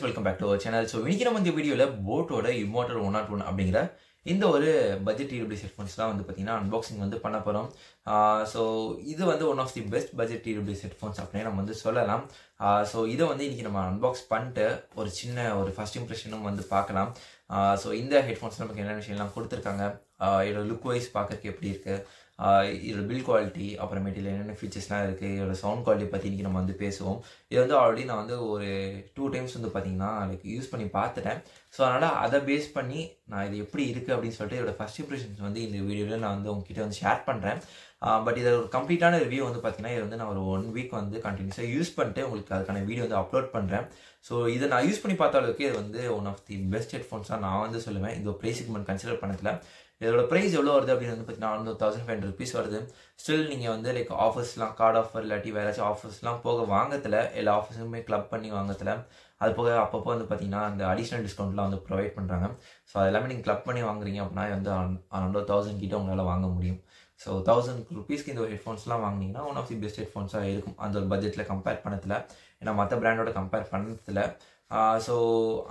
guys welcome back to our channel so இன்னைக்கு நம்ம இந்த வீடியோவில் போட்டோட இம்மோட்டர் ஒன் நாட் ஒன் அப்படிங்கிற இந்த ஒரு பட்ஜெட் டிடபிள்யூஸ் ஹெட்ஃபோன்ஸ்லாம் வந்து பார்த்தீங்கன்னா அன்பாக்சிங் வந்து பண்ண போகிறோம் ஸோ இது வந்து one of the best budget set headphones அப்படின்னு நம்ம வந்து சொல்லலாம் ஸோ இதை வந்து இன்றைக்கி நம்ம அன்பாக்ஸ் பண்ணிட்டு ஒரு சின்ன ஒரு ஃபஸ்ட் இம்ப்ரெஷனும் வந்து பார்க்கலாம் ஸோ இந்த ஹெட்ஃபோன்ஸ் நமக்கு என்னென்ன விஷயம்லாம் கொடுத்துருக்காங்க இதோட லுக் வைஸ் பார்க்கறதுக்கு எப்படி இருக்குது இதோட பில் குவாலிட்டி அப்புறமேட்டில் என்னென்ன ஃபீச்சர்ஸ்லாம் இருக்குது இதோட சவுண்ட் குவாலிட்டி பற்றி இன்றைக்கி நம்ம வந்து பேசுவோம் இது வந்து ஆல்ரெடி நான் வந்து ஒரு டூ டைம்ஸ் வந்து பார்த்திங்கன்னா லைக் யூஸ் பண்ணி பார்த்துட்டேன் ஸோ அதனால் அதை பேஸ் பண்ணி நான் இது எப்படி இருக்குது அப்படின்னு சொல்லிட்டு இதோட ஃபஸ்ட் இம்ப்ரெஷன்ஸ் வந்து இந்த வீடியோவில் நான் வந்து உங்ககிட்ட வந்து ஷேர் பண்ணுறேன் பட் இதில் ஒரு கம்ப்ளீட்டான ரிவ்யூ வந்து பார்த்தீங்கன்னா இது வந்து நான் ஒரு ஒன் வீக் வந்து கண்டினியூஸாக யூஸ் பண்ணிட்டு உங்களுக்கு அதுக்கான வீடியோ வந்து அப்லோட் பண்ணுறேன் ஸோ இதை நான் யூஸ் பண்ணி பார்த்த அளவுக்கு இது வந்து ஒன் ஆஃப் தி பெஸ்ட் ஹெட்ஃபோன்ஸாக நான் வந்து சொல்லுவேன் இந்த ப்ரைஸுக்கு மட்டும் கன்சிடர் பண்ணதில்லை இதோட ப்ரைஸ் எவ்வளோ வருது அப்படின்னு வந்து பார்த்தீங்கன்னா almost thousand five hundred rupees வருது ஸ்டில் நீங்கள் வந்து லைக் ஆஃபர்ஸ்லாம் கார்டு ஆஃபர் இல்லாட்டி வேறு ஏதாச்சும் ஆஃபர்ஸ்லாம் போக வாங்கத்தில் எல்லா ஆஃபர்ஸுமே கிளப் பண்ணி வாங்கத்தில் அது போக அப்பப்போ வந்து பார்த்தீங்கன்னா அந்த அடிஷ்னல் டிஸ்கவுண்ட்லாம் வந்து ப்ரொவைட் பண்ணுறாங்க ஸோ அதெல்லாமே எல்லாமே நீங்கள் கிளப் பண்ணி வாங்குறீங்க அப்படின்னா வந்து அரௌண்டோ தௌசண்ட் கிட்ட உங்களால் வாங்க முடியும் ஸோ தௌசண்ட் ருபீஸ்க்கு இந்த ஒரு ஹெட்ஃபோன்ஸ்லாம் வாங்கினீங்கன்னா ஒன் ஆஃப் தி பெஸ்ட் ஹெட்ஃபோன்ஸாக இருக்கும் அந்த ஒரு பட்ஜெட்டில் கம்பேர் பண்ணதில் ஏன்னா மற்ற பிராண்டோட கம்பேர் பண்ணதில் ஸோ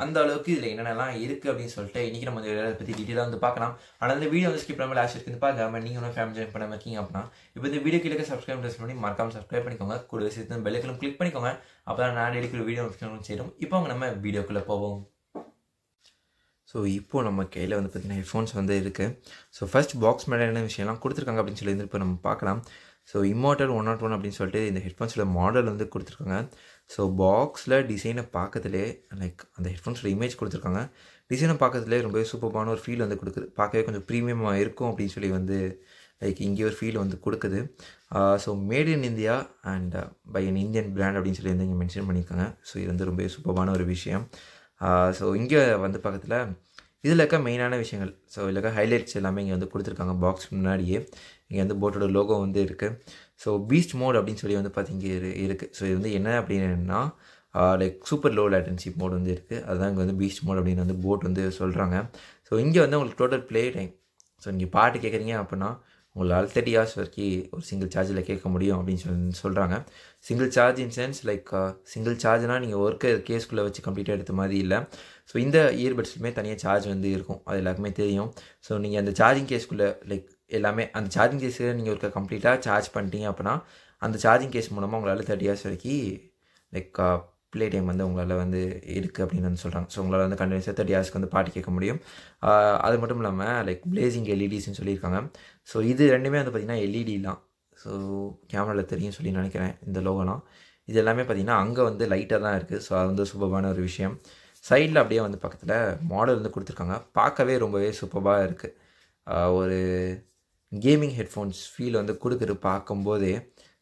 அந்த அளவுக்கு இதில் என்னென்னலாம் இருக்குது அப்படின்னு சொல்லிட்டு இன்றைக்கி நம்ம இந்த இதை பற்றி டீட்டெயிலாக வந்து பார்க்கலாம் ஆனால் இந்த வீடியோ வந்து ஸ்கிப் பண்ணாமல் லாஸ்ட் இருக்குது பார்க்காம நீங்கள் ஒன்றும் ஃபேமிலி ஜாயின் பண்ணாமல் இருக்கீங்க அப்படின்னா இப்போ இந்த வீடியோ கிளிக்க சப்ஸ்கிரைப் ட்ரெஸ் பண்ணி மறக்காமல் சப்ஸ்கிரைப் பண்ணிக்கோங்க கூட சேர்த்து பெல்லைக்கெல்லாம் கிளிக் பண்ணிக்கோங்க அப்போ தான் நான் எடுக்கிற வீடியோ நோட்டிஃபிகேஷன் சேரும் இப்போ அவங்க நம்ம வீடியோக்குள்ளே போவோம் ஸோ இப்போது நம்ம கையில் வந்து பார்த்திங்கன்னா ஹெட்ஃபோன்ஸ் வந்து இருக்குது ஸோ ஃபஸ்ட் பாக்ஸ் மேலே என்ன விஷயம்லாம் கொடுத்துருக்காங்க அப்படின்னு சொல்லி வந்து இப்போ நம்ம பார்க்கலாம் so Immortal one not one அப்படின்னு சொல்லிட்டு இந்த ஹெட்ஃபோன்ஸோட மாடல் வந்து கொடுத்துருக்காங்க ஸோ பாக்ஸில் டிசைனை பார்க்கறதுலே லைக் அந்த ஹெட்ஃபோன்ஸோட இமேஜ் கொடுத்துருக்காங்க டிசைனை பார்க்கறதுலே ரொம்பவே சூப்பர்பான ஒரு ஃபீல் வந்து கொடுக்குது பார்க்கவே கொஞ்சம் ப்ரீமியமாக இருக்கும் அப்படின்னு சொல்லி வந்து லைக் இங்கே ஒரு ஃபீல் வந்து கொடுக்குது so made in India and by an Indian brand அப்படின்னு சொல்லி வந்து இங்கே மென்ஷன் பண்ணியிருக்காங்க ஸோ இது வந்து ரொம்பவே சூப்பர்பான ஒரு விஷயம் ஸோ இங்கே வந்து பக்கத்தில் இதில் இருக்க மெயினான விஷயங்கள் ஸோ இதில் இருக்க ஹைலைட்ஸ் எல்லாமே இங்கே வந்து கொடுத்துருக்காங்க பாக்ஸ் முன்னாடியே இங்கே வந்து போட்டோட லோகோ வந்து இருக்குது ஸோ பீஸ்ட் மோட் அப்படின்னு சொல்லி வந்து இரு இருக்குது ஸோ இது வந்து என்ன அப்படின்னா like super low latency mode வந்து இருக்குது அதுதான் இங்கே வந்து பீஸ்ட் மோட் அப்படின்னு வந்து போட் வந்து சொல்கிறாங்க ஸோ இங்கே வந்து உங்களுக்கு டோட்டல் ப்ளே டைம் ஸோ நீங்கள் பாட்டு கேட்குறீங்க அப்படின்னா உங்களால் தேர்ட்டி ஹவர்ஸ் வரைக்கும் ஒரு சிங்கிள் சார்ஜில் கேட்க முடியும் அப்படின்னு சொல்லி சொல்கிறாங்க single charge in sense like single சார்ஜ்னால் நீங்கள் ஒர்க்கு கேஸ்குள்ளே வச்சு கம்ப்ளீட்டாக எடுத்த மாதிரி இல்லை ஸோ இந்த இயர்பட்ஸ்லையுமே தனியாக சார்ஜ் வந்து இருக்கும் அது எல்லாருக்குமே தெரியும் ஸோ நீங்கள் அந்த சார்ஜிங் கேஸ்க்குள்ளே லைக் எல்லாமே அந்த சார்ஜிங் கேஸில் நீங்கள் ஒருக்க கம்ப்ளீட்டாக சார்ஜ் பண்ணிட்டீங்க அப்படின்னா அந்த சார்ஜிங் கேஸ் மூலமாக உங்களால் தேர்ட்டி இயர்ஸ் வரைக்கும் லைக் ப்ளே டைம் வந்து உங்களால் வந்து இருக்குது அப்படின்னு வந்து சொல்கிறாங்க ஸோ உங்களால் வந்து கண்டினியூஸாக தேர்ட்டி ஹார்ஸ்க்கு வந்து பாட்டு கேட்க முடியும் அது மட்டும் இல்லாமல் லைக் பிளேசிங் எல்இடிஸ்ன்னு e சொல்லியிருக்காங்க ஸோ இது ரெண்டுமே வந்து பார்த்திங்கன்னா எல்இடிலாம் e ஸோ கேமராவில் தெரியும் சொல்லி நினைக்கிறேன் இந்த லோகோலாம் இது எல்லாமே பார்த்திங்கன்னா அங்கே வந்து லைட்டாக தான் இருக்குது ஸோ அது வந்து சூப்பர்பான ஒரு விஷயம் சைடில் அப்படியே வந்து பக்கத்தில் மாடல் வந்து கொடுத்துருக்காங்க பார்க்கவே ரொம்பவே சூப்பராக இருக்குது ஒரு கேமிங் ஹெட்ஃபோன்ஸ் ஃபீல் வந்து கொடுக்குறது பார்க்கும்போதே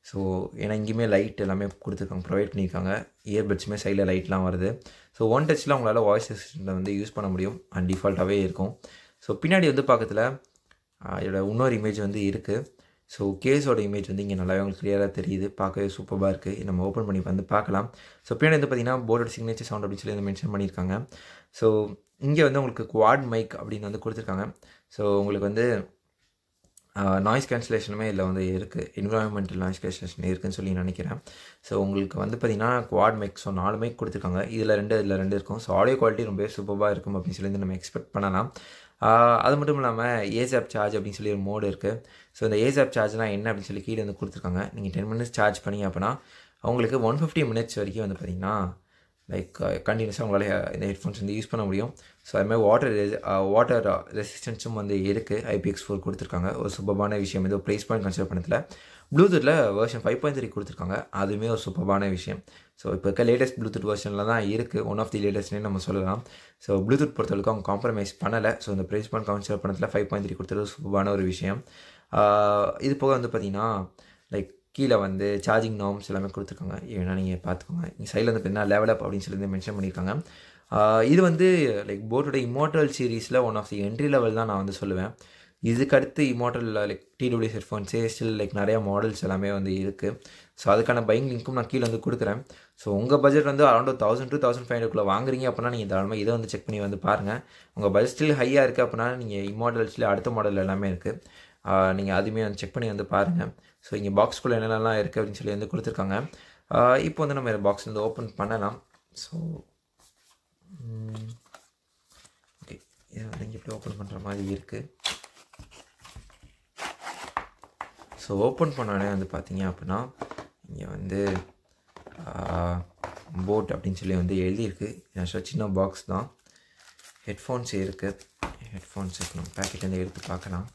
ஸோ ஏன்னா இங்கேயுமே லைட் எல்லாமே கொடுத்துருக்காங்க ப்ரொவைட் பண்ணியிருக்காங்க இயர்பட்ஸுமே சைடில் லைட்லாம் வருது ஸோ ஒன் டச்சில் உங்களால் வாய்ஸ் அசிஸ்டண்ட்டை வந்து யூஸ் பண்ண முடியும் அண்ட் டிஃபால்ட்டாகவே இருக்கும் ஸோ பின்னாடி வந்து பக்கத்தில் இதோட இன்னொரு இமேஜ் வந்து இருக்குது ஸோ கேஸோட இமேஜ் வந்து இங்கே நல்லாவே உங்களுக்கு கிளியராக தெரியுது பார்க்கவே சூப்பராக இருக்குது நம்ம ஓப்பன் பண்ணி வந்து பார்க்கலாம் ஸோ பின்னாடி வந்து பார்த்திங்கன்னா போர்டோட சிக்னேச்சர் சவுண்ட் அப்படின்னு சொல்லி மென்ஷன் பண்ணியிருக்காங்க ஸோ இங்கே வந்து உங்களுக்கு குவாட் மைக் அப்படின்னு வந்து கொடுத்துருக்காங்க ஸோ உங்களுக்கு வந்து நாய்ஸ் கேன்சலேஷனுமே இதில் வந்து இருக்குது என்விரான்மெண்டல் நாய்ஸ் கேன்சலேஷன் இருக்குதுன்னு சொல்லி நினைக்கிறேன் ஸோ உங்களுக்கு வந்து பார்த்திங்கன்னா குவாட் மைக் ஸோ நாலு மைக் கொடுத்துருக்காங்க இதில் ரெண்டு இதில் ரெண்டு இருக்கும் ஸோ ஆடியோ குவாலிட்டி ரொம்பவே சூப்பராக இருக்கும் அப்படின்னு சொல்லி நம்ம எக்ஸ்பெக்ட் பண்ணலாம் அது மட்டும் இல்லாமல் ஆப் சார்ஜ் அப்படின்னு சொல்லி ஒரு மோடு இருக்குது ஸோ இந்த ஆப் சார்ஜ்னால் என்ன அப்படின்னு சொல்லி கீழே வந்து கொடுத்துருக்காங்க நீங்கள் டென் மினிட்ஸ் சார்ஜ் பண்ணி அப்படின்னா உங்களுக்கு ஒன் ஃபிஃப்டி மினிட்ஸ் வரைக்கும் வந்து பார்த்திங்கன்னா லைக் கண்டினியூஸாக உங்களால் இந்த ஹெட்ஃபோன்ஸ் வந்து யூஸ் பண்ண முடியும் ஸோ அதுமாதிரி வாட்டர் வாட்டர் ரெசிஸ்டன்ஸும் வந்து இருக்குது ஐபிஎக்ஸ் ஃபோர் கொடுத்துருக்காங்க ஒரு சுபமான விஷயம் இது ப்ரைஸ் பாயிண்ட் கன்சிடர் பண்ணதில் ப்ளூடூத்தில் வேர்ஷன் ஃபைவ் பாயிண்ட் த்ரீ கொடுத்துருக்காங்க அதுவுமே ஒரு சூப்பரான விஷயம் ஸோ இப்போ இருக்க லேட்டஸ்ட் ப்ளூடூத் வேர்ஷனில் தான் இருக்குது ஒன் ஆஃப் தி லேட்டஸ்ட்னே நம்ம சொல்லலாம் ஸோ ப்ளூடூத் பொறுத்தவரைக்கும் அவங்க காம்ப்ரமைஸ் பண்ணலை ஸோ இந்த ப்ரைஸ் பாயிண்ட் கன்சிடர் பண்ணதில் ஃபைவ் பாயிண்ட் த்ரீ கொடுத்துருக்கு சூப்பரான ஒரு விஷயம் uh, இது போக வந்து பார்த்திங்கன்னா லைக் கீழே வந்து சார்ஜிங் நோம்ஸ் எல்லாமே கொடுத்துருக்காங்க ஏன்னா நீங்கள் பார்த்துக்கோங்க நீங்கள் சைடில் வந்து பெண்ணா லெவலப் அப்படின்னு சொல்லி மென்ஷன் பண்ணியிருக்காங்க இது வந்து லைக் போட்டோட இமோட்டல் சீரீஸில் one of the entry level தான் நான் வந்து சொல்லுவேன் இதுக்கு அடுத்து இமோட்டலில் லைக் டிடபிள்யூஸ் ஹெட்ஃபோன்ஸே ஸ்டில் லைக் நிறையா மாடல்ஸ் எல்லாமே வந்து இருக்குது ஸோ அதுக்கான பைங் லிங்க்கும் நான் கீழே வந்து கொடுக்குறேன் ஸோ உங்கள் பட்ஜெட் வந்து அரௌண்ட் ஒரு thousand two thousand five hundred வாங்குறீங்க அப்படின்னா நீங்கள் தாராளமாக இதை வந்து செக் பண்ணி வந்து பாருங்கள் உங்கள் பட்ஜெட் ஸ்டில் ஹையாக இருக்குது அப்படின்னா நீங்கள் இமாடல்ஸில் அடுத்த மாடல் எல்லாமே இருக்குது நீங்கள் அதுவுமே வந்து செக் பண்ணி வந்து பாருங்கள் ஸோ இங்கே பாக்ஸ்குள்ளே என்னென்னலாம் இருக்குது அப்படின்னு சொல்லி வந்து கொடுத்துருக்காங்க இப்போ வந்து நம்ம பாக்ஸ் வந்து ஓப்பன் பண்ணலாம் ஸோ ஓகே இங்கே இப்படி ஓப்பன் பண்ணுற மாதிரி இருக்குது ஸோ ஓப்பன் பண்ணோடனே வந்து பார்த்தீங்க அப்படின்னா இங்கே வந்து போட் அப்படின்னு சொல்லி வந்து எழுதியிருக்கு ஆக்சுவலாக சின்ன பாக்ஸ் தான் ஹெட்ஃபோன்ஸ் இருக்குது இருக்கணும் பேக்கெட் பேக்கெட்லேருந்து எடுத்து பார்க்கலாம்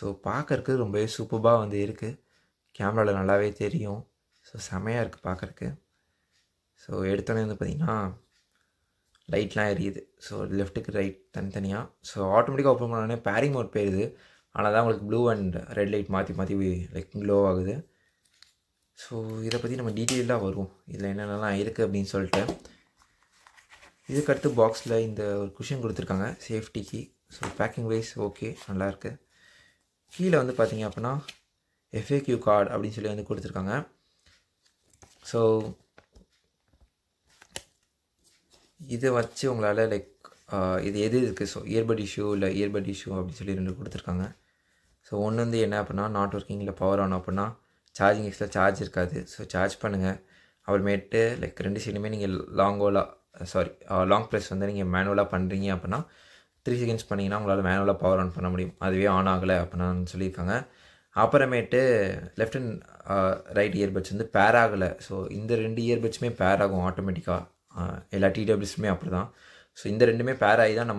ஸோ பார்க்குறக்கு ரொம்பவே சூப்பராக வந்து இருக்குது கேமராவில் நல்லாவே தெரியும் ஸோ செமையாக இருக்குது பார்க்குறக்கு ஸோ எடுத்தோடனே வந்து பார்த்திங்கன்னா லைட்லாம் எரியுது ஸோ லெஃப்ட்டுக்கு ரைட் தனித்தனியாக ஸோ ஆட்டோமேட்டிக்காக ஓப்பன் பண்ணோடனே பேரிங் மோட் போயிடுது ஆனால் தான் உங்களுக்கு ப்ளூ அண்ட் ரெட் லைட் மாற்றி மாற்றி லைக் க்ளோ ஆகுது ஸோ இதை பற்றி நம்ம டீட்டெயிலாக வரும் இதில் என்னென்னலாம் இருக்குது அப்படின்னு சொல்லிட்டு இதுக்கடுத்து பாக்ஸில் இந்த ஒரு குஷன் கொடுத்துருக்காங்க சேஃப்டிக்கு ஸோ பேக்கிங் வைஸ் ஓகே நல்லாயிருக்கு கீழே வந்து பார்த்தீங்க அப்படின்னா எஃப்ஏக்யூ கார்டு அப்படின்னு சொல்லி வந்து கொடுத்துருக்காங்க ஸோ இதை வச்சு உங்களால் லைக் இது எது இருக்குது ஸோ இயர்பட் இஷ்யூ இல்லை இயர்பட் இஷ்யூ அப்படின்னு சொல்லி ரெண்டு கொடுத்துருக்காங்க ஸோ ஒன்று வந்து என்ன அப்படின்னா நாட் ஒர்க்கிங்கில் பவர் ஆன் அப்படின்னா சார்ஜிங் எக்ஸில் சார்ஜ் இருக்காது ஸோ சார்ஜ் பண்ணுங்கள் அப்புறமேட்டு லைக் ரெண்டு சைடுமே நீங்கள் லாங்கோலாக சாரி லாங் ப்ரெஸ் வந்து நீங்கள் மேனுவலாக பண்ணுறீங்க அப்படின்னா த்ரீ செகண்ட்ஸ் பண்ணிங்கன்னா உங்களால் மேனுவலாக பவர் ஆன் பண்ண முடியும் அதுவே ஆன் ஆகலை அப்படின்னு சொல்லியிருக்காங்க அப்புறமேட்டு லெஃப்ட் அண்ட் ரைட் இயர்பட்ஸ் வந்து பேர் ஆகலை ஸோ இந்த ரெண்டு இயர்பட்ஸுமே பேர் ஆகும் ஆட்டோமேட்டிக்காக எல்லா டிடபிள்யூஸுமே அப்படி தான் ஸோ இந்த ரெண்டுமே பேர் ஆகி தான் நம்ம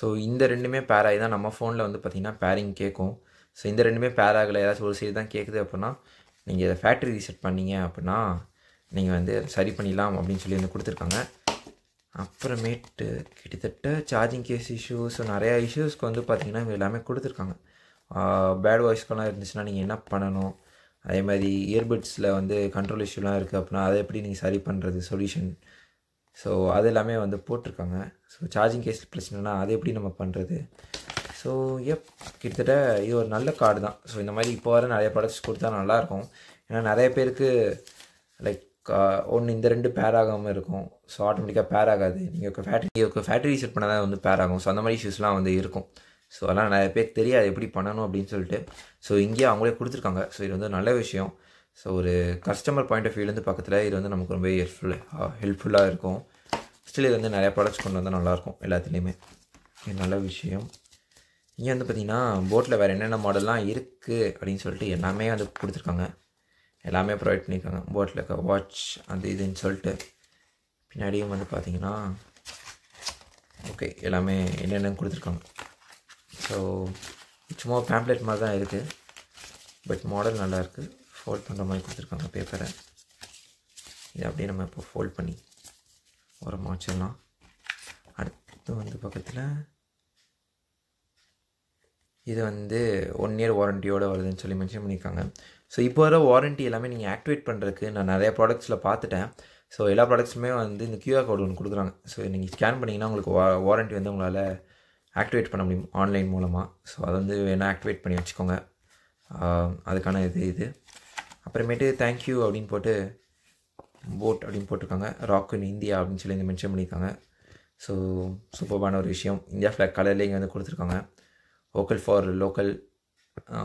ஸோ இந்த ரெண்டுமே பேர் ஆகி தான் நம்ம ஃபோனில் வந்து பார்த்திங்கன்னா பேரிங் கேட்கும் ஸோ இந்த ரெண்டுமே பேர் ஆகலை ஏதாச்சும் ஒரு சைடு தான் கேட்குது அப்படின்னா நீங்கள் இதை ஃபேக்ட்ரி ரீசெட் பண்ணீங்க அப்படின்னா நீங்கள் வந்து சரி பண்ணிடலாம் அப்படின்னு சொல்லி வந்து கொடுத்துருக்காங்க அப்புறமேட்டு கிட்டத்தட்ட சார்ஜிங் கேஸ் இஷ்யூஸ் நிறையா இஷ்யூஸ்க்கு வந்து பார்த்திங்கன்னா இவங்க எல்லாமே கொடுத்துருக்காங்க பேட் வாய்ஸ்க்கெல்லாம் இருந்துச்சுன்னா நீங்கள் என்ன பண்ணணும் அதே மாதிரி இயர்பட்ஸில் வந்து கண்ட்ரோல் இஷ்யூலாம் இருக்குது அப்படின்னா அதை எப்படி நீங்கள் சரி பண்ணுறது சொல்யூஷன் ஸோ அது எல்லாமே வந்து போட்டிருக்காங்க ஸோ சார்ஜிங் கேஸ் பிரச்சனைனா அது எப்படி நம்ம பண்ணுறது ஸோ எப் கிட்டத்தட்ட இது ஒரு நல்ல கார்டு தான் ஸோ இந்த மாதிரி இப்போ வர நிறைய ப்ராடக்ட்ஸ் கொடுத்தா நல்லாயிருக்கும் ஏன்னா நிறைய பேருக்கு லைக் ஒன்று இந்த ரெண்டு பேர் ஆகாமல் இருக்கும் ஸோ ஆட்டோமேட்டிக்காக பேர் ஆகாது நீங்கள் ஃபேக்ட்ரி நீங்கள் ஃபேக்ட்ரி செட் பண்ணால் தான் வந்து பேர் ஆகும் ஸோ அந்த மாதிரி இஷ்யூஸ்லாம் வந்து இருக்கும் ஸோ அதெல்லாம் நிறைய பேர் தெரியாது எப்படி பண்ணணும் அப்படின்னு சொல்லிட்டு ஸோ இங்கேயே அவங்களே கொடுத்துருக்காங்க ஸோ இது வந்து நல்ல விஷயம் ஸோ ஒரு கஸ்டமர் பாயிண்ட் ஆஃப் வியூலேருந்து பக்கத்தில் இது வந்து நமக்கு ரொம்ப ஹெல்ப்ஃபுல் ஹெல்ப்ஃபுல்லாக இருக்கும் ஸ்டில் இது வந்து நிறையா ப்ராடக்ட்ஸ் கொண்டு வந்தால் நல்லாயிருக்கும் எல்லாத்துலேயுமே இது நல்ல விஷயம் இங்கே வந்து பார்த்திங்கன்னா போட்டில் வேறு என்னென்ன மாடல்லாம் இருக்குது அப்படின்னு சொல்லிட்டு எல்லாமே வந்து கொடுத்துருக்காங்க எல்லாமே ப்ரொவைட் பண்ணியிருக்காங்க போட்டில் இருக்க வாட்ச் அந்த இதுன்னு சொல்லிட்டு பின்னாடியும் வந்து பார்த்தீங்கன்னா ஓகே எல்லாமே என்னென்னு கொடுத்துருக்காங்க ஸோ சும்மா பேம்ப்ளெட் மாதிரி தான் இருக்குது பட் மாடல் நல்லாயிருக்கு ஃபோல்ட் பண்ணுற மாதிரி கொடுத்துருக்காங்க பேப்பரை இது அப்படியே நம்ம இப்போ ஃபோல்ட் பண்ணி ஒரு மாச்சிடலாம் அடுத்து வந்து பக்கத்தில் இது வந்து ஒன் இயர் வாரண்டியோடு வருதுன்னு சொல்லி மென்ஷன் பண்ணியிருக்காங்க ஸோ இப்போ வர வாரண்ட்டி எல்லாமே நீங்கள் ஆக்டிவேட் பண்ணுறதுக்கு நான் நிறையா ப்ராடக்ட்ஸில் பார்த்துட்டேன் ஸோ எல்லா ப்ராடக்ட்ஸுமே வந்து இந்த கியூஆர் கோடு ஒன்று கொடுக்குறாங்க ஸோ நீங்கள் ஸ்கேன் பண்ணிங்கன்னா உங்களுக்கு வா வாரண்ட்டி வந்து உங்களால் ஆக்டிவேட் பண்ண முடியும் ஆன்லைன் மூலமாக ஸோ அதை வந்து வேணால் ஆக்டிவேட் பண்ணி வச்சுக்கோங்க அதுக்கான இது இது அப்புறமேட்டு தேங்க்யூ அப்படின்னு போட்டு போட் அப்படின்னு போட்டிருக்காங்க ராக் இன் இந்தியா அப்படின்னு சொல்லி இங்கே மென்ஷன் பண்ணியிருக்காங்க ஸோ சூப்பர்பான ஒரு விஷயம் இந்தியா ஃப்ளாக் கலர்லேயே இங்கே வந்து கொடுத்துருக்காங்க ஓக்கல் ஃபார் லோக்கல்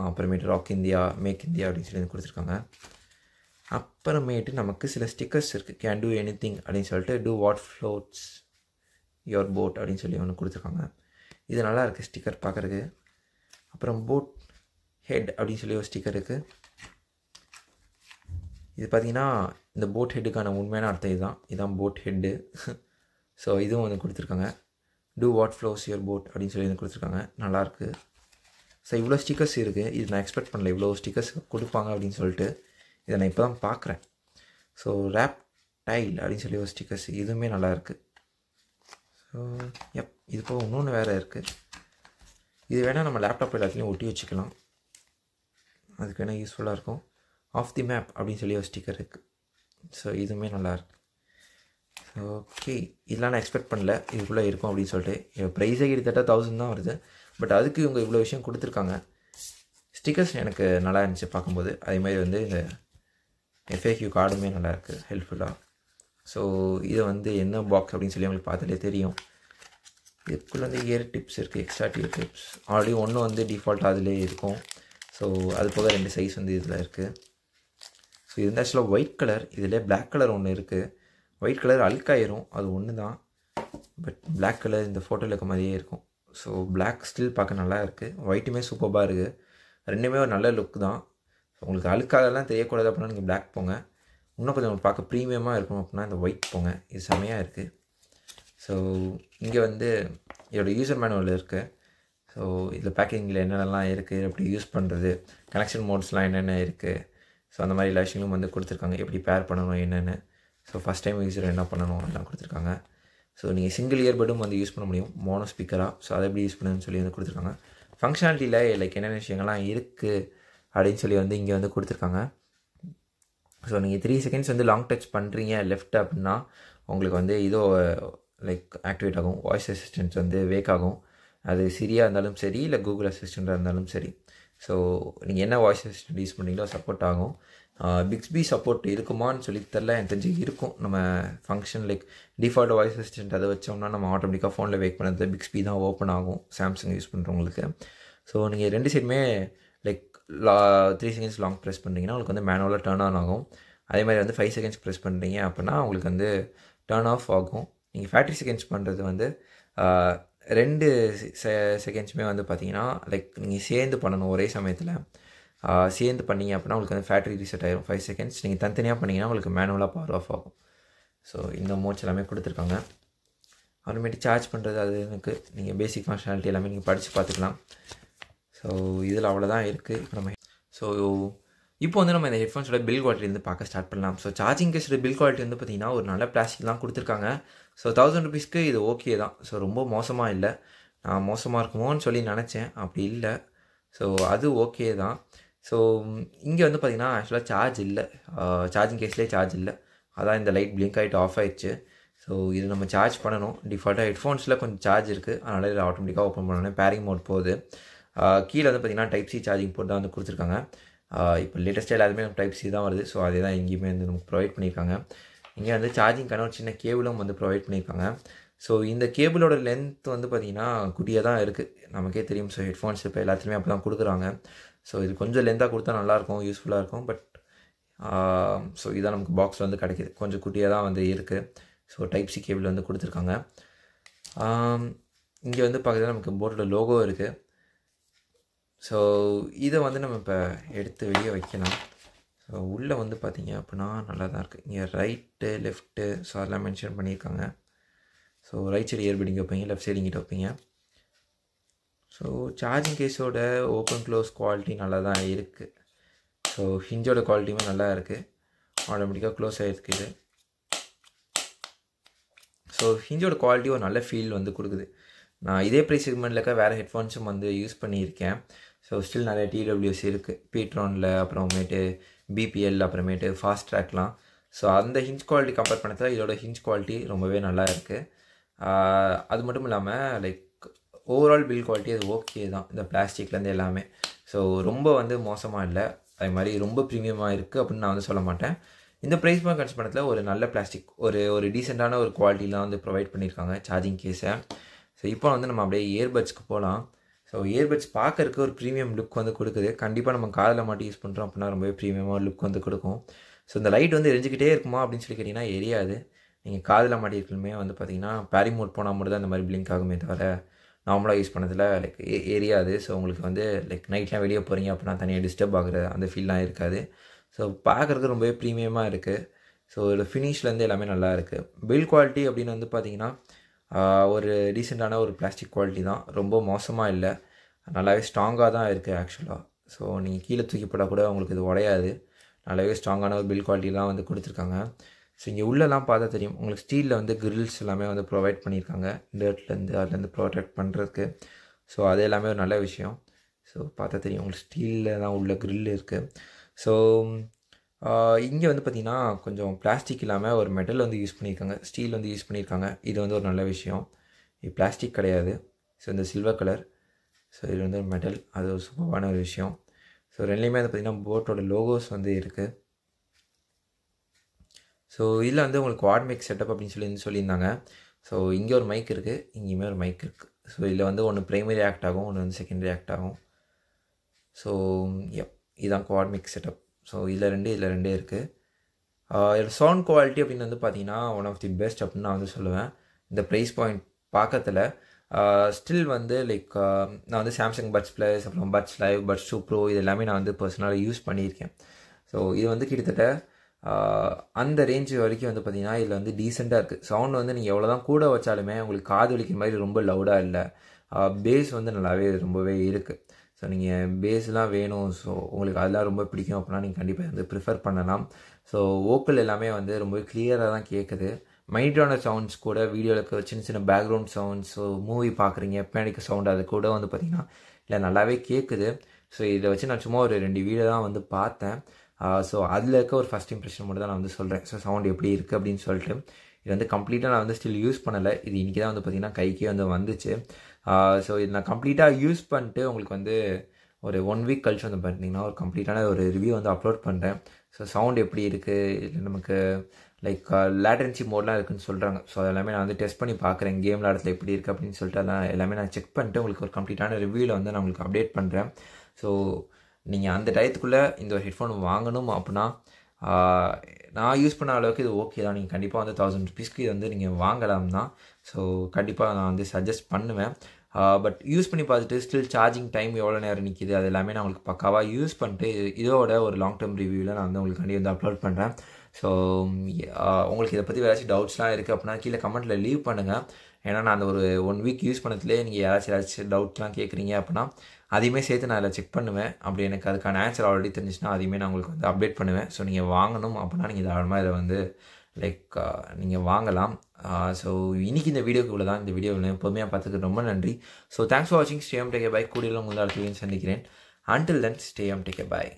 அப்புறமேட்டு ராக் இந்தியா மேக் இந்தியா அப்படின்னு சொல்லி கொடுத்துருக்காங்க அப்புறமேட்டு நமக்கு சில ஸ்டிக்கர்ஸ் இருக்குது கேன் டூ எனி திங் அப்படின்னு சொல்லிட்டு do what floats your boat அப்படின்னு சொல்லி ஒன்று கொடுத்துருக்காங்க இது நல்லா இருக்குது ஸ்டிக்கர் பார்க்குறக்கு அப்புறம் போட் ஹெட் அப்படின்னு சொல்லி ஒரு ஸ்டிக்கர் இருக்குது இது பார்த்திங்கன்னா இந்த போட் ஹெட்டுக்கான உண்மையான அர்த்தம் இதுதான் இதுதான் போட் ஹெட்டு ஸோ இதுவும் வந்து கொடுத்துருக்காங்க do what floats your boat அப்படின்னு சொல்லி வந்து கொடுத்துருக்காங்க நல்லாயிருக்கு ஸோ இவ்வளோ ஸ்டிக்கர்ஸ் இருக்குது இது நான் எக்ஸ்பெக்ட் பண்ணல இவ்வளோ ஸ்டிக்கர்ஸ் கொடுப்பாங்க அப்படின்னு சொல்லிட்டு இதை நான் இப்போ தான் பார்க்குறேன் ஸோ ரேப் டைல் அப்படின்னு சொல்லி ஒரு ஸ்டிக்கர்ஸ் இதுவுமே நல்லாயிருக்கு ஸோ எப் இது போக இன்னொன்று வேறு இருக்குது இது வேணால் நம்ம லேப்டாப் எல்லாத்துலேயும் ஒட்டி வச்சுக்கலாம் அதுக்கு வேணால் யூஸ்ஃபுல்லாக இருக்கும் ஆஃப் தி மேப் அப்படின்னு சொல்லி ஒரு ஸ்டிக்கர் இருக்குது ஸோ இதுவுமே நல்லாயிருக்கு ஓகே இதெல்லாம் நான் எக்ஸ்பெக்ட் பண்ணல இதுக்குள்ளே இருக்கும் அப்படின்னு சொல்லிட்டு ப்ரைஸே கிட்டத்தட்ட தௌசண்ட் தான் வருது பட் அதுக்கு இவங்க இவ்வளோ விஷயம் கொடுத்துருக்காங்க ஸ்டிக்கர்ஸ் எனக்கு நல்லா இருந்துச்சு பார்க்கும்போது அதேமாதிரி வந்து இந்த எஃப்ஏக்யூ கார்டுமே நல்லா இருக்குது ஹெல்ப்ஃபுல்லாக ஸோ இதை வந்து என்ன பாக்ஸ் அப்படின்னு சொல்லி அவங்களுக்கு பார்த்தாலே தெரியும் இதுக்குள்ளே வந்து இயர் டிப்ஸ் இருக்குது எக்ஸ்ட்ரா டியர் டிப்ஸ் ஆல்ரெடி ஒன்று வந்து டிஃபால்ட் அதிலே இருக்கும் ஸோ அது போக ரெண்டு சைஸ் வந்து இதில் இருக்குது ஸோ இது வந்து ஆக்சுவலாக ஒயிட் கலர் இதில் பிளாக் கலர் ஒன்று இருக்குது ஒயிட் கலர் அழுக்காயிரும் அது ஒன்று தான் பட் பிளாக் கலர் இந்த ஃபோட்டோவில் இருக்க மாதிரியே இருக்கும் ஸோ பிளாக் ஸ்டில் பார்க்க நல்லா இருக்குது ஒயிட்டுமே சூப்பராக இருக்குது ரெண்டுமே ஒரு நல்ல லுக் தான் ஸோ உங்களுக்கு அழுக்காதெல்லாம் தெரியக்கூடாது அப்படின்னா நீங்கள் பிளாக் போங்க இன்னும் கொஞ்சம் பார்க்க ப்ரீமியமாக இருக்கும் அப்படின்னா இந்த ஒயிட் போங்க இது செமையாக இருக்குது ஸோ இங்கே வந்து இதோடய யூசர் மேனுவல் இருக்குது ஸோ இதில் பேக்கிங்கில் என்னென்னலாம் இருக்குது எப்படி யூஸ் பண்ணுறது கனெக்ஷன் மோட்ஸ்லாம் என்னென்ன இருக்குது ஸோ அந்த மாதிரி எல்லா விஷயங்களும் வந்து கொடுத்துருக்காங்க எப்படி பேர் பண்ணணும் என்னென்னு ஸோ ஃபஸ்ட் டைம் யூஸர் என்ன பண்ணணும் அதெல்லாம் கொடுத்துருக்காங்க ஸோ நீங்கள் சிங்கிள் இயர்பட்டும் வந்து யூஸ் பண்ண முடியும் மோனோ ஸ்பீக்கராக ஸோ அதை எப்படி யூஸ் பண்ணுன்னு சொல்லி வந்து கொடுத்துருக்காங்க ஃபங்க்ஷனாலிட்டியில் லைக் என்னென்ன விஷயங்கள்லாம் இருக்குது அப்படின்னு சொல்லி வந்து இங்கே வந்து கொடுத்துருக்காங்க ஸோ நீங்கள் த்ரீ செகண்ட்ஸ் வந்து லாங் டச் பண்ணுறீங்க லெஃப்ட் அப்படின்னா உங்களுக்கு வந்து இதோ லைக் ஆக்டிவேட் ஆகும் வாய்ஸ் அசிஸ்டன்ஸ் வந்து வேக் ஆகும் அது சிரியாக இருந்தாலும் சரி இல்லை கூகுள் அசிஸ்டண்ட்டாக இருந்தாலும் சரி ஸோ நீங்கள் என்ன வாய்ஸ் அசிஸ்டன்ட் யூஸ் பண்ணிங்களோ சப்போர்ட் ஆகும் பிக்ஸ்பி சப்போர்ட் இருக்குமான்னு சொல்லி தெரில எனக்கு தெரிஞ்சு இருக்கும் நம்ம function like default voice assistant அதை வச்சோம்னா நம்ம ஆட்டோமேட்டிக்காக ஃபோனில் வெயிட் பண்ணுறது பிக்ஸ்பி தான் ஓப்பன் ஆகும் சாம்சங் யூஸ் பண்ணுறவங்களுக்கு ஸோ நீங்கள் ரெண்டு சைடுமே லைக் லா த்ரீ செகண்ட்ஸ் லாங் ப்ரெஸ் பண்ணுறீங்கன்னா உங்களுக்கு வந்து மேனுவலாக டேர்ன் ஆன் ஆகும் அதே மாதிரி வந்து ஃபைவ் செகண்ட்ஸ் ப்ரெஸ் பண்ணுறீங்க அப்படின்னா உங்களுக்கு வந்து டேர்ன் ஆஃப் ஆகும் நீங்கள் ஃபேக்ட்ரி செகண்ட்ஸ் பண்ணுறது வந்து ரெண்டு செகண்ட்ஸுமே வந்து பார்த்தீங்கன்னா லைக் நீங்கள் சேர்ந்து பண்ணணும் ஒரே சமயத்தில் சேர்ந்து பண்ணிங்க அப்படின்னா உங்களுக்கு வந்து ஃபேட்ரி ரீசெட் ஆகிரும் ஃபைவ் செகண்ட்ஸ் நீங்கள் தனித்தனியாக பண்ணிங்கன்னா உங்களுக்கு மேனுவலாக பவர் ஆஃப் ஆகும் ஸோ இந்த மோட்ஸ் எல்லாமே கொடுத்துருக்காங்க அப்புறமேட்டு சார்ஜ் பண்ணுறது அது எனக்கு நீங்கள் பேசிக் ஃபங்க்ஷனாலிட்டி எல்லாமே நீங்கள் படித்து பார்த்துக்கலாம் ஸோ இதில் அவ்வளோதான் இருக்குது இப்போ நம்ம ஸோ இப்போ வந்து நம்ம இந்த ஹெட்ஃபோன்ஸோட பில் குவாலிட்டி வந்து பார்க்க ஸ்டார்ட் பண்ணலாம் ஸோ சார்ஜிங் கேஸோட பில் குவாலிட்டி வந்து பார்த்திங்கன்னா ஒரு நல்ல பிளாஸ்டிக்லாம் கொடுத்துருக்காங்க ஸோ தௌசண்ட் ருபீஸ்க்கு இது ஓகே தான் ஸோ ரொம்ப மோசமாக இல்லை நான் மோசமாக இருக்குமோன்னு சொல்லி நினச்சேன் அப்படி இல்லை ஸோ அது ஓகே தான் ஸோ இங்கே வந்து பார்த்திங்கன்னா ஆக்சுவலாக சார்ஜ் இல்லை சார்ஜிங் கேஸ்லேயே சார்ஜ் இல்லை அதான் இந்த லைட் பிளிங்க் ஆகிட்டு ஆஃப் ஆயிடுச்சு ஸோ இது நம்ம சார்ஜ் பண்ணணும் டிஃபால்ட்டாக ஹெட்ஃபோன்ஸில் கொஞ்சம் சார்ஜ் இருக்குது அதனால் இதில் ஆட்டோமேட்டிக்காக ஓப்பன் பண்ணணும் பேரிங் மோட் போகுது கீழே வந்து பார்த்திங்கன்னா டைப் சி சார்ஜிங் போட்டு தான் வந்து கொடுத்துருக்காங்க இப்போ லேட்டஸ்ட்டாக எல்லாருமே டைப் சி தான் வருது ஸோ அதே தான் எங்கேயுமே வந்து நமக்கு ப்ரொவைட் பண்ணியிருக்காங்க இங்கே வந்து சார்ஜிங் ஒரு சின்ன கேபிளும் வந்து ப்ரொவைட் பண்ணியிருக்காங்க ஸோ இந்த கேபிளோட லென்த் வந்து பார்த்திங்கன்னா குட்டியாக தான் இருக்குது நமக்கே தெரியும் ஸோ ஹெட்ஃபோன்ஸ் இப்போ எல்லாத்துலேயுமே அப்படி தான் கொடுக்குறாங்க ஸோ இது கொஞ்சம் லென்த்தாக கொடுத்தா நல்லாயிருக்கும் யூஸ்ஃபுல்லாக இருக்கும் பட் ஸோ இதுதான் நமக்கு பாக்ஸில் வந்து கிடைக்கிது கொஞ்சம் குட்டியாக தான் வந்து இருக்குது ஸோ டைப் சி கேபிள் வந்து கொடுத்துருக்காங்க இங்கே வந்து பார்க்குறது நமக்கு போர்டில் லோகோ இருக்குது ஸோ இதை வந்து நம்ம இப்போ எடுத்து வெளியே வைக்கலாம் ஸோ உள்ளே வந்து பார்த்திங்க அப்படின்னா நல்லா தான் இருக்குது இங்கே ரைட்டு லெஃப்ட்டு ஸோ அதெல்லாம் மென்ஷன் பண்ணியிருக்காங்க ஸோ ரைட் சைடு ஏர்பிடிங்க வைப்பீங்க லெஃப்ட் சைடு இங்கிட்ட வைப்பீங்க ஸோ சார்ஜிங் கேஸோட ஓப்பன் க்ளோஸ் குவாலிட்டி நல்லா தான் இருக்குது ஸோ ஹிஞ்சோட குவாலிட்டியுமே நல்லா இருக்குது ஆட்டோமேட்டிக்காக க்ளோஸ் ஆகிருக்கு ஸோ ஹிஞ்சோட குவாலிட்டி ஒரு நல்ல ஃபீல் வந்து கொடுக்குது நான் இதே ப்ரைஸ் செக்மெண்ட்டில் இருக்க வேறு ஹெட்ஃபோன்ஸும் வந்து யூஸ் பண்ணியிருக்கேன் ஸோ ஸ்டில் நிறைய டிடபிள்யூஸ் இருக்குது பீட்ரானில் அப்புறமேட்டு பிபிஎல் அப்புறமேட்டு ஃபாஸ்ட் ட்ராக்லாம் ஸோ அந்த ஹிஞ்ச் குவாலிட்டி கம்பேர் பண்ணுறதுல இதோட ஹிஞ்ச் குவாலிட்டி ரொம்பவே நல்லா இருக்குது அது மட்டும் இல்லாமல் லைக் ஓவரால் பில் குவாலிட்டி அது ஓகே தான் இந்த பிளாஸ்டிக்லேருந்து எல்லாமே ஸோ ரொம்ப வந்து மோசமாக இல்லை அது மாதிரி ரொம்ப ப்ரீமியமாக இருக்குது அப்படின்னு நான் வந்து சொல்ல மாட்டேன் இந்த ப்ரைஸ் மாதிரி கன்ஸ் பண்ணத்தில் ஒரு நல்ல பிளாஸ்டிக் ஒரு ஒரு டீசெண்டான ஒரு குவாலிட்டிலாம் வந்து ப்ரொவைட் பண்ணியிருக்காங்க சார்ஜிங் கேஸை ஸோ இப்போ வந்து நம்ம அப்படியே இயர்பட்ஸ்க்கு போகலாம் ஸோ இயர்பட்ஸ் பார்க்குறக்கு ஒரு ப்ரீமியம் லுக் வந்து கொடுக்குது கண்டிப்பாக நம்ம காதில் மாட்டி யூஸ் பண்ணுறோம் அப்படின்னா ரொம்பவே ப்ரீமியமாக லுக் வந்து கொடுக்கும் ஸோ இந்த லைட் வந்து எரிஞ்சிக்கிட்டே இருக்குமா அப்படின்னு சொல்லி கேட்டிங்கன்னா எரியாது நீங்கள் காதில் இருக்கணுமே வந்து பார்த்தீங்கன்னா பேரிமோட் போனால் மட்டும் தான் இந்த மாதிரி பிளிங்க் ஆகுமே தவிர நார்மலாக யூஸ் பண்ணதில் லைக் எரியாது ஸோ உங்களுக்கு வந்து லைக் நைட்லாம் வெளியே போகிறீங்க அப்படின்னா தனியாக டிஸ்டர்ப் ஆகிற அந்த ஃபீல்லாம் இருக்காது ஸோ பார்க்குறதுக்கு ரொம்பவே ப்ரீமியமாக இருக்குது ஸோ இதில் ஃபினிஷ்லேருந்து எல்லாமே நல்லா இருக்குது பில் குவாலிட்டி அப்படின்னு வந்து பார்த்திங்கன்னா ஒரு ரீசெண்டான ஒரு பிளாஸ்டிக் குவாலிட்டி தான் ரொம்ப மோசமாக இல்லை நல்லாவே ஸ்ட்ராங்காக தான் இருக்குது ஆக்சுவலாக ஸோ நீங்கள் கீழே தூக்கி போட்டால் கூட உங்களுக்கு இது உடையாது நல்லாவே ஸ்ட்ராங்கான ஒரு பில் குவாலிட்டிலாம் வந்து கொடுத்துருக்காங்க ஸோ இங்கே உள்ளெல்லாம் பார்த்தா தெரியும் உங்களுக்கு ஸ்டீலில் வந்து கிரில்ஸ் எல்லாமே வந்து ப்ரொவைட் பண்ணியிருக்காங்க டேர்ட்லேருந்து அதுலேருந்து ப்ரொடெக்ட் பண்ணுறதுக்கு ஸோ அது எல்லாமே ஒரு நல்ல விஷயம் ஸோ பார்த்தா தெரியும் உங்களுக்கு ஸ்டீலில் தான் உள்ள கிரில் இருக்குது ஸோ இங்கே வந்து பார்த்திங்கன்னா கொஞ்சம் பிளாஸ்டிக் இல்லாமல் ஒரு மெட்டல் வந்து யூஸ் பண்ணியிருக்காங்க ஸ்டீல் வந்து யூஸ் பண்ணியிருக்காங்க இது வந்து ஒரு நல்ல விஷயம் இது பிளாஸ்டிக் கிடையாது ஸோ இந்த சில்வர் கலர் ஸோ இது வந்து ஒரு மெட்டல் அது ஒரு சுபமான ஒரு விஷயம் ஸோ ரெண்டுலேயுமே வந்து பார்த்திங்கன்னா போட்டோட லோகோஸ் வந்து இருக்குது ஸோ இதில் வந்து உங்களுக்கு வார்ட் மைக் செட்டப் அப்படின்னு சொல்லி சொல்லியிருந்தாங்க ஸோ இங்கே ஒரு மைக் இருக்குது இங்கேயுமே ஒரு மைக் இருக்குது ஸோ இதில் வந்து ஒன்று ப்ரைமரி ஆக்ட் ஆகும் ஒன்று வந்து செகண்டரி ஆக்ட் ஆகும் ஸோ எப் இதுதான் குவாட் மிக்ஸ் செட்டப் ஸோ இதில் ரெண்டு இதில் ரெண்டே இருக்குது இதோட சவுண்ட் குவாலிட்டி அப்படின்னு வந்து பார்த்தீங்கன்னா ஒன் ஆஃப் தி பெஸ்ட் அப்படின்னு நான் வந்து சொல்லுவேன் இந்த ப்ரைஸ் பாயிண்ட் பார்க்கத்தில் ஸ்டில் வந்து லைக் நான் வந்து சாம்சங் பட்ஸ் ப்ளஸ் அப்புறம் Buds Live Buds two Pro இது எல்லாமே நான் வந்து பர்சனலாக யூஸ் பண்ணியிருக்கேன் ஸோ இது வந்து கிட்டத்தட்ட அந்த ரேஞ்சு வரைக்கும் வந்து பார்த்திங்கன்னா இதில் வந்து டீசெண்டாக இருக்குது சவுண்ட் வந்து நீங்கள் எவ்வளோ தான் கூட வச்சாலுமே உங்களுக்கு காது வலிக்கிற மாதிரி ரொம்ப லவுடாக இல்லை பேஸ் வந்து நல்லாவே ரொம்பவே இருக்குது ஸோ நீங்கள் பேஸ்லாம் வேணும் ஸோ உங்களுக்கு அதெல்லாம் ரொம்ப பிடிக்கும் அப்படின்னா நீங்கள் கண்டிப்பாக வந்து ப்ரிஃபர் பண்ணலாம் ஸோ ஓக்கல் எல்லாமே வந்து ரொம்ப கிளியராக தான் கேட்குது மைண்ட்ரான சவுண்ட்ஸ் கூட வீடியோவில் சின்ன சின்ன பேக்ரவுண்ட் சவுண்ட்ஸ் ஸோ மூவி பார்க்குறீங்க பேனிக்க சவுண்ட் அது கூட வந்து பார்த்திங்கன்னா இல்லை நல்லாவே கேட்குது ஸோ இதை வச்சு நான் சும்மா ஒரு ரெண்டு வீடியோ தான் வந்து பார்த்தேன் ஸோ அதில் இருக்க ஒரு ஃபஸ்ட் இம்ப்ரெஷன் மட்டும் தான் நான் வந்து சொல்கிறேன் ஸோ சவுண்ட் எப்படி இருக்குது அப்படின்னு சொல்லிட்டு இது வந்து கம்ப்ளீட்டாக நான் வந்து ஸ்டில் யூஸ் பண்ணலை இது இன்றைக்கி தான் வந்து பார்த்திங்கன்னா கைக்கே வந்து வந்துச்சு ஸோ இது நான் கம்ப்ளீட்டாக யூஸ் பண்ணிட்டு உங்களுக்கு வந்து ஒரு ஒன் வீக் கழிச்சு வந்து பார்த்தீங்கன்னா ஒரு கம்ப்ளீட்டான ஒரு ரிவ்யூ வந்து அப்லோட் பண்ணுறேன் ஸோ சவுண்ட் எப்படி இருக்குது இல்லை நமக்கு லைக் லேட்டன்சி மோட்லாம் இருக்குதுன்னு சொல்கிறாங்க ஸோ எல்லாமே நான் வந்து டெஸ்ட் பண்ணி பார்க்குறேன் கேம் இடத்துல எப்படி இருக்குது அப்படின்னு சொல்லிட்டு அதெல்லாம் எல்லாமே நான் செக் பண்ணிட்டு உங்களுக்கு ஒரு கம்ப்ளீட்டான ரிவ்யூவில் வந்து நான் உங்களுக்கு அப்டேட் பண்ணுறேன் ஸோ நீங்கள் அந்த டயத்துக்குள்ளே இந்த ஒரு ஹெட்ஃபோன் வாங்கணும் அப்படின்னா நான் யூஸ் பண்ண அளவுக்கு இது ஓகே தான் நீங்கள் கண்டிப்பாக வந்து தௌசண்ட் ருபீஸ்க்கு இது வந்து நீங்கள் வாங்கலாம் தான் ஸோ கண்டிப்பாக நான் வந்து சஜஸ்ட் பண்ணுவேன் பட் யூஸ் பண்ணி பார்த்துட்டு ஸ்டில் சார்ஜிங் டைம் எவ்வளோ நேரம் நிற்கிது அது எல்லாமே நான் உங்களுக்கு பக்காவாக யூஸ் பண்ணிட்டு இதோட ஒரு லாங் டேர்ம் ரிவ்யூவில் நான் வந்து உங்களுக்கு கண்டிப்பாக வந்து அப்லோட் பண்ணுறேன் ஸோ உங்களுக்கு இதை பற்றி வேறாச்சும் டவுட்ஸ்லாம் இருக்குது அப்படின்னா கீழே கமெண்ட்டில் லீவ் பண்ணுங்கள் ஏன்னா நான் அந்த ஒரு ஒன் வீக் யூஸ் பண்ணதுலேயே நீங்கள் யாராச்சும் யாராச்சும் டவுட்லாம் கேட்குறீங்க அப்படின்னா அதையுமே சேர்த்து நான் அதில் செக் பண்ணுவேன் அப்படி எனக்கு அதுக்கான ஆன்சர் ஆல்ரெடி தெரிஞ்சிச்சுன்னா அதையுமே நான் உங்களுக்கு வந்து அப்டேட் பண்ணுவேன் ஸோ நீங்கள் வாங்கணும் அப்படின்னா நீங்கள் தாராளமாக இதை வந்து லைக் நீங்கள் வாங்கலாம் ஸோ இன்றைக்கி இந்த வீடியோக்குள்ளே தான் இந்த வீடியோவில் பொறுமையாக பார்த்துக்கு ரொம்ப நன்றி ஸோ தேங்க்ஸ் ஃபார் வாட்சிங் ஸ்டேம் டேக்கே பாய் கூடியில் உங்களை அடுத்த சந்திக்கிறேன் அண்டில் தென் ஸ்டேம் டேக்கே பாய்